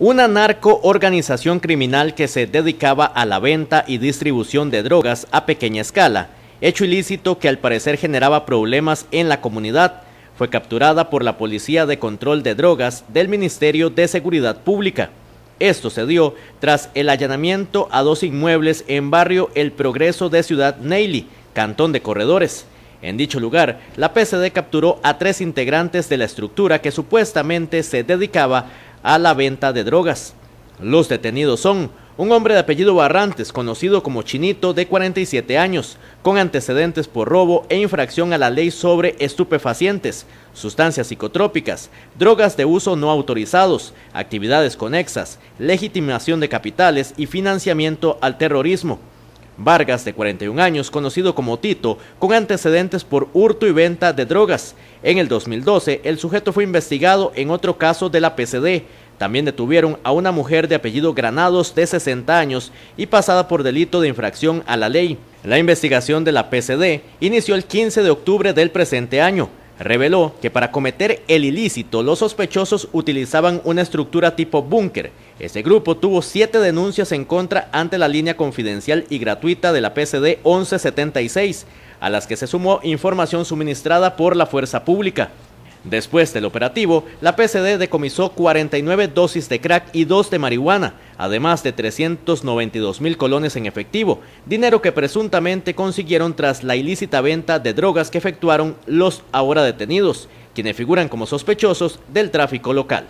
una narcoorganización criminal que se dedicaba a la venta y distribución de drogas a pequeña escala, hecho ilícito que al parecer generaba problemas en la comunidad. Fue capturada por la Policía de Control de Drogas del Ministerio de Seguridad Pública. Esto se dio tras el allanamiento a dos inmuebles en barrio El Progreso de Ciudad Neily, Cantón de Corredores. En dicho lugar, la PCD capturó a tres integrantes de la estructura que supuestamente se dedicaba a la venta de drogas. Los detenidos son un hombre de apellido Barrantes, conocido como Chinito, de 47 años, con antecedentes por robo e infracción a la ley sobre estupefacientes, sustancias psicotrópicas, drogas de uso no autorizados, actividades conexas, legitimación de capitales y financiamiento al terrorismo. Vargas, de 41 años, conocido como Tito, con antecedentes por hurto y venta de drogas. En el 2012, el sujeto fue investigado en otro caso de la PCD. También detuvieron a una mujer de apellido Granados de 60 años y pasada por delito de infracción a la ley. La investigación de la PCD inició el 15 de octubre del presente año reveló que para cometer el ilícito los sospechosos utilizaban una estructura tipo búnker. Este grupo tuvo siete denuncias en contra ante la línea confidencial y gratuita de la PCD 1176, a las que se sumó información suministrada por la fuerza pública. Después del operativo, la PCD decomisó 49 dosis de crack y 2 de marihuana, además de 392 mil colones en efectivo, dinero que presuntamente consiguieron tras la ilícita venta de drogas que efectuaron los ahora detenidos, quienes figuran como sospechosos del tráfico local.